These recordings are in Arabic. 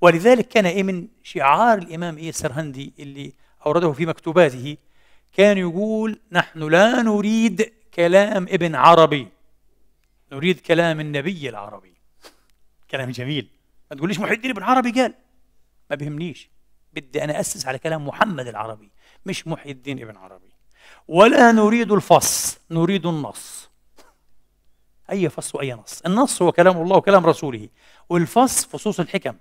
ولذلك كان إيه من شعار الإمام إيه السرهندي اللي أورده في مكتوباته كان يقول نحن لا نريد كلام ابن عربي نريد كلام النبي العربي كلام جميل ما تقوليش محي الدين ابن عربي قال ما بيهمنيش بدي أنا أسس على كلام محمد العربي مش محي الدين ابن عربي ولا نريد الفص نريد النص أي فص وأي نص النص هو كلام الله وكلام رسوله والفص فصوص الحكم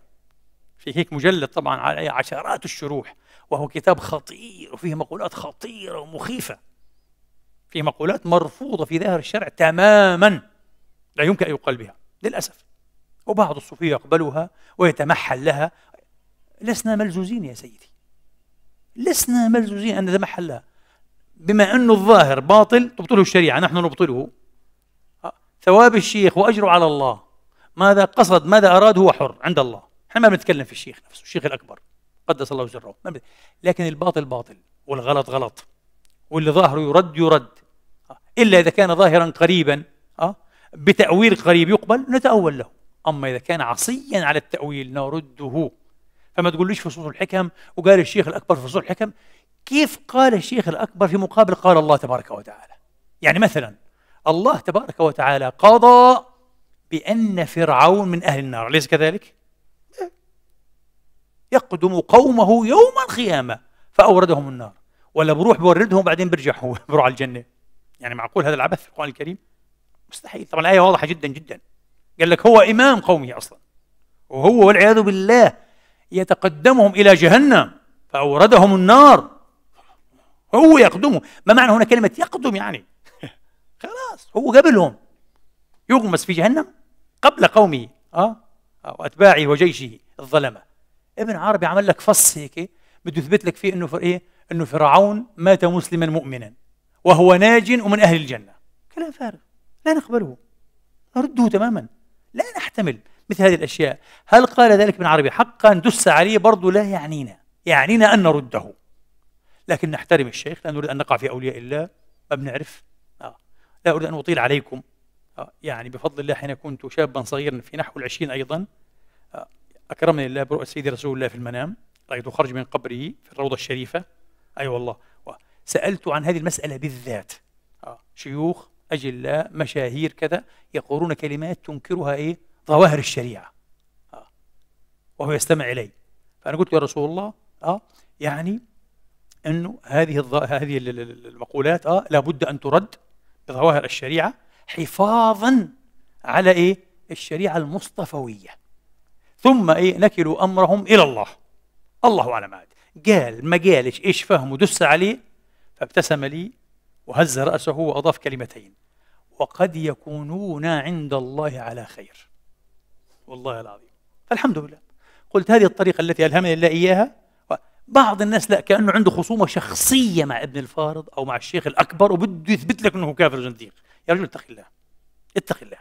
في هيك مجلد طبعا عليه عشرات الشروح وهو كتاب خطير وفيه مقولات خطيرة ومخيفة فيه مقولات مرفوضة في ظاهر الشرع تماما لا يمكن أن يقال بها للأسف وبعض الصوفية يقبلها ويتمحل لها لسنا ملزوزين يا سيدي لسنا ملزوزين أن نتمحل لها بما أنه الظاهر باطل تبطله الشريعة نحن نبطله آه، ثواب الشيخ وأجره على الله ماذا قصد ماذا أراد هو حر عند الله احنا ما بنتكلم في الشيخ نفسه الشيخ الاكبر قدس الله سره لكن الباطل باطل والغلط غلط واللي ظاهره يرد يرد آه، الا اذا كان ظاهرا قريبا اه بتاويل قريب يقبل نتاول له اما اذا كان عصيا على التاويل نرده فما تقوليش فصول الحكم وقال الشيخ الاكبر في فصول الحكم كيف قال الشيخ الاكبر في مقابل قال الله تبارك وتعالى يعني مثلا الله تبارك وتعالى قضى بان فرعون من اهل النار اليس كذلك يقدم قومه يوم القيامة فأوردهم النار ولا بروح بوردهم بعدين برجع هو بروح على الجنة يعني معقول هذا العبث في القرآن الكريم مستحيل طبعا الآية واضحة جدا جدا قال لك هو إمام قومه أصلا وهو والعياذ بالله يتقدمهم إلى جهنم فأوردهم النار هو يقدمه ما معنى هنا كلمة يقدم يعني خلاص هو قبلهم يغمس في جهنم قبل قومه اه واتباعه وجيشه الظلمه ابن عربي عمل لك فص هيك بده يثبت لك فيه انه في ايه انه فرعون مات مسلما مؤمنا وهو ناج ومن اهل الجنه كلام فارغ لا نقبله نرده تماما لا نحتمل مثل هذه الاشياء هل قال ذلك ابن عربي حقا دس عليه برضه لا يعنينا يعنينا ان نرده لكن نحترم الشيخ لا نريد ان نقع في اولياء الله ما بنعرف آه. لا اريد ان اطيل عليكم آه. يعني بفضل الله حين كنت شابا صغيرا في نحو العشرين ايضا آه. أكرمني الله برؤية سيدي رسول الله في المنام رأيته خرج من قبره في الروضة الشريفة أي أيوة والله سألت عن هذه المسألة بالذات آه، شيوخ أجلاء مشاهير كذا يقولون كلمات تنكرها إيه ظواهر الشريعة آه، وهو يستمع إلي فأنا قلت يا رسول الله آه يعني أنه هذه الض... هذه المقولات آه لابد أن ترد بظواهر الشريعة حفاظا على إيه الشريعة المصطفوية ثم ايه نكلوا امرهم الى الله الله اعلم عاد قال ما قالش ايش فهمه دس عليه فابتسم لي وهز راسه واضاف كلمتين وقد يكونون عند الله على خير والله العظيم فالحمد لله قلت هذه الطريقه التي الهمني الله اياها بعض الناس لا كانه عنده خصومه شخصيه مع ابن الفارض او مع الشيخ الاكبر وبده يثبت لك انه كافر زنديق يا رجل اتق الله اتق الله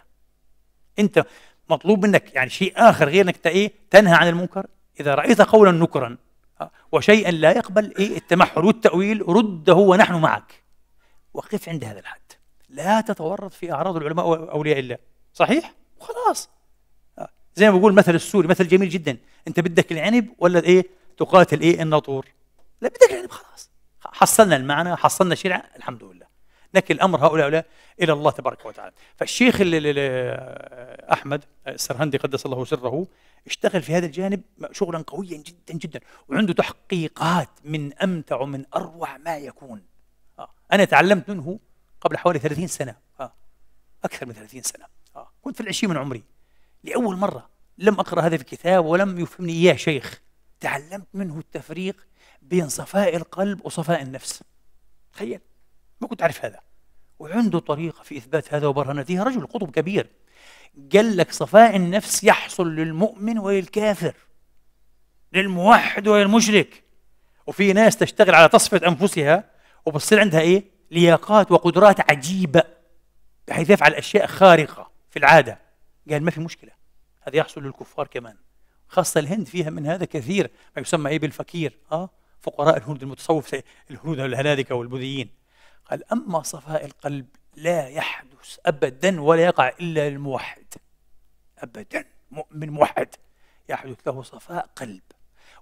انت مطلوب منك يعني شيء اخر غير انك ايه تنهى عن المنكر اذا رايت قولا نكرا آه، وشيئا لا يقبل ايه التمحل والتاويل رده ونحن معك وقف عند هذا الحد لا تتورط في اعراض العلماء واولياء الله صحيح وخلاص آه، زي ما بقول مثل السوري مثل جميل جدا انت بدك العنب ولا ايه تقاتل ايه الناطور لا بدك العنب خلاص حصلنا المعنى حصلنا الشرع الحمد لله نكل امر هؤلاء الى الله تبارك وتعالى فالشيخ احمد السرهندي قدس الله سره اشتغل في هذا الجانب شغلا قويا جدا جدا وعنده تحقيقات من امتع ومن اروع ما يكون آه، انا تعلمت منه قبل حوالي 30 سنه آه، اكثر من 30 سنه آه، كنت في العشرين من عمري لاول مره لم اقرا هذا في كتاب ولم يفهمني اياه شيخ تعلمت منه التفريق بين صفاء القلب وصفاء النفس تخيل ما كنت عارف هذا وعنده طريقة في إثبات هذا فيها رجل قطب كبير قال لك صفاء النفس يحصل للمؤمن وللكافر للموحد وللمشرك وفي ناس تشتغل على تصفية أنفسها وبتصير عندها إيه؟ لياقات وقدرات عجيبة بحيث يفعل أشياء خارقة في العادة قال ما في مشكلة هذا يحصل للكفار كمان خاصة الهند فيها من هذا كثير ما يسمى إيه بالفقير آه فقراء الهند المتصوف الهنود الهنادكة والبوذيين قال أما صفاء القلب لا يحدث أبدا ولا يقع إلا للموحد أبدا مؤمن موحد يحدث له صفاء قلب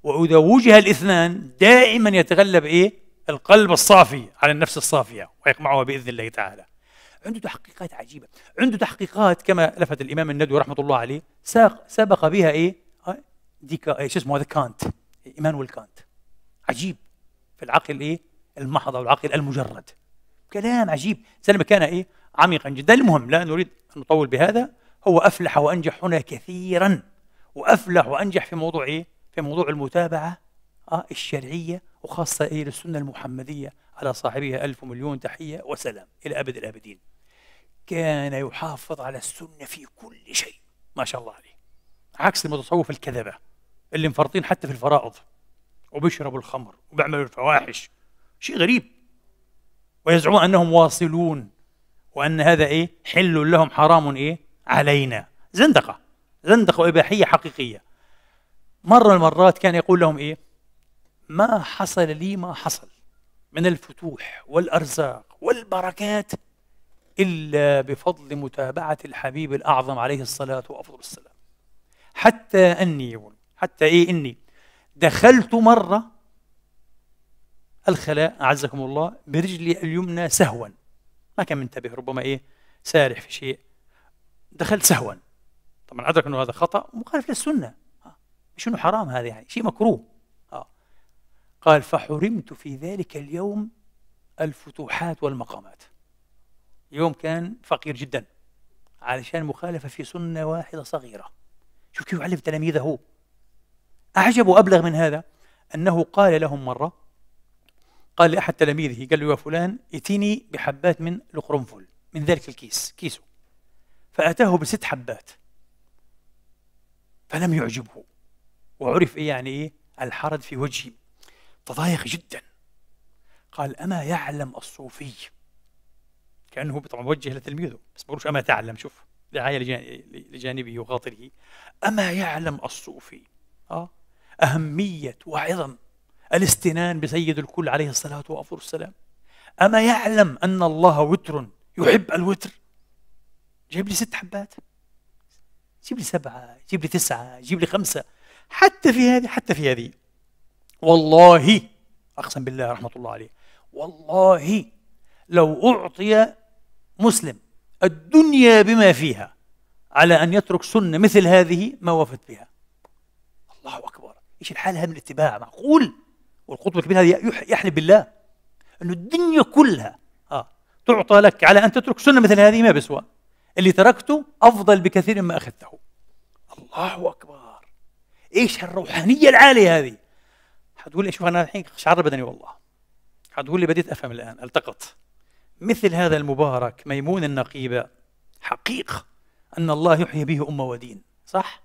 وإذا وجه الاثنان دائما يتغلب إيه؟ القلب الصافي على النفس الصافية ويقمعها بإذن الله تعالى عنده تحقيقات عجيبة عنده تحقيقات كما لفت الإمام الندوي رحمة الله عليه ساق سبق بها إيه؟ آه، ديكا إيش آه، شو اسمه هذا كانت إيمانويل كانت عجيب في العقل إيه؟ المحض أو العقل المجرد كلام عجيب سلمة كان ايه عميقا جدا المهم لا نريد ان نطول بهذا هو افلح وانجح هنا كثيرا وافلح وانجح في موضوع ايه في موضوع المتابعه آه الشرعيه وخاصه ايه للسنه المحمديه على صاحبها الف مليون تحيه وسلام الى ابد الابدين كان يحافظ على السنه في كل شيء ما شاء الله عليه عكس المتصوف الكذبه اللي مفرطين حتى في الفرائض وبيشربوا الخمر وبيعملوا الفواحش شيء غريب ويزعمون انهم واصلون وان هذا ايه حل لهم حرام ايه علينا زندقه زندقه واباحيه حقيقيه مره من المرات كان يقول لهم ايه ما حصل لي ما حصل من الفتوح والارزاق والبركات الا بفضل متابعه الحبيب الاعظم عليه الصلاه وافضل السلام حتى اني حتى ايه اني دخلت مره الخلاء أعزكم الله برجلي اليمنى سهوا ما كان منتبه ربما إيه سارح في شيء دخلت سهوا طبعا أدرك أنه هذا خطأ مخالف للسنة مش أنه حرام هذا يعني شيء مكروه آه. قال فحرمت في ذلك اليوم الفتوحات والمقامات يوم كان فقير جدا علشان مخالفة في سنة واحدة صغيرة شوف كيف يعلم تلاميذه أعجب وأبلغ من هذا أنه قال لهم مرة قال لأحد تلاميذه قال له يا فلان اتيني بحبات من القرنفل من ذلك الكيس كيسه فأتاه بست حبات فلم يعجبه وعرف إيه يعني إيه الحرد في وجهه تضايق جدا قال أما يعلم الصوفي كأنه طبعا موجه لتلميذه بس بقولش أما تعلم شوف دعاية لجانبه وخاطره أما يعلم الصوفي أه؟ أهمية وعظم الاستنان بسيد الكل عليه الصلاة والسلام أما يعلم أن الله وتر يحب الوتر جيب لي ست حبات جيب لي سبعة جيب لي تسعة جيب لي خمسة حتى في هذه حتى في هذه والله أقسم بالله رحمة الله عليه والله لو أعطي مسلم الدنيا بما فيها على أن يترك سنة مثل هذه ما وفت بها الله أكبر إيش الحال هذا من الاتباع معقول والقطب الكبير هذا يحلف بالله انه الدنيا كلها آه تعطى لك على أن تترك سنة مثل هذه ما بسوى اللي تركته أفضل بكثير مما أخذته الله أكبر إيش الروحانية العالية هذه حتقول لي شوف أنا الحين شعر بدني والله حتقول لي بديت أفهم الآن التقط مثل هذا المبارك ميمون النقيبة حقيقة أن الله يحيي به أمة ودين صح؟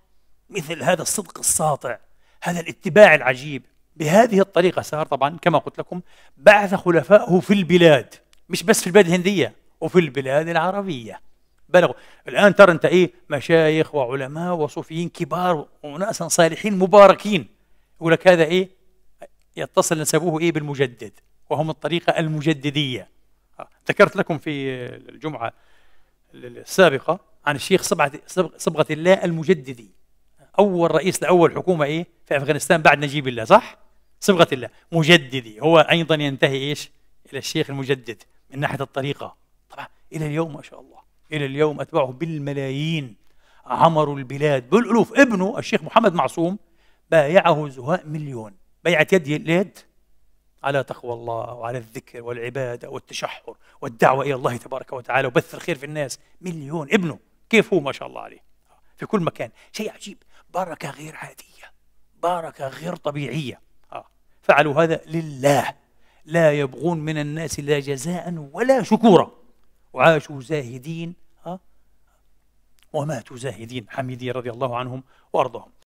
مثل هذا الصدق الساطع هذا الاتباع العجيب بهذه الطريقة سار طبعا كما قلت لكم بعث خلفائه في البلاد مش بس في البلاد الهندية وفي البلاد العربية بلغوا الآن ترى أنت إيه مشايخ وعلماء وصوفيين كبار وناسا صالحين مباركين يقول لك هذا إيه يتصل نسبوه إيه بالمجدد وهم الطريقة المجددية آه، ذكرت لكم في الجمعة السابقة عن الشيخ صبعة صبغة الله المجددي أول رئيس لأول حكومة إيه في أفغانستان بعد نجيب الله صح؟ صبغة الله مجددي هو أيضا ينتهي إيش إلى الشيخ المجدد من ناحية الطريقة طبعا إلى اليوم ما شاء الله إلى اليوم أتباعه بالملايين عمروا البلاد بالألوف ابنه الشيخ محمد معصوم بايعه زهاء مليون بيعت يد اليد على تقوى الله وعلى الذكر والعبادة والتشحر والدعوة إلى الله تبارك وتعالى وبث الخير في الناس مليون ابنه كيف هو ما شاء الله عليه في كل مكان شيء عجيب بركة غير عادية بركة غير طبيعية فعلوا هذا لله لا يبغون من الناس لا جزاء ولا شكورا وعاشوا زاهدين وماتوا زاهدين حميدي رضي الله عنهم وارضاهم